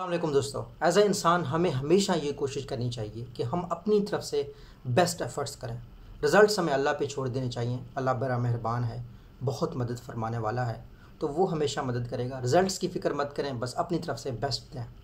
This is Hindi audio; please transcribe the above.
अल्लाम दोस्तों एज ए इंसान हमें हमेशा ये कोशिश करनी चाहिए कि हम अपनी तरफ से बेस्ट एफ़र्ट्स करें रिज़ल्ट हमें अल्लाह पे छोड़ देने चाहिए अल्लाह बड़ा मेहरबान है बहुत मदद फरमाने वाला है तो वो हमेशा मदद करेगा रिज़ल्ट की फ़िक्र मत करें बस अपनी तरफ से बेस्ट दें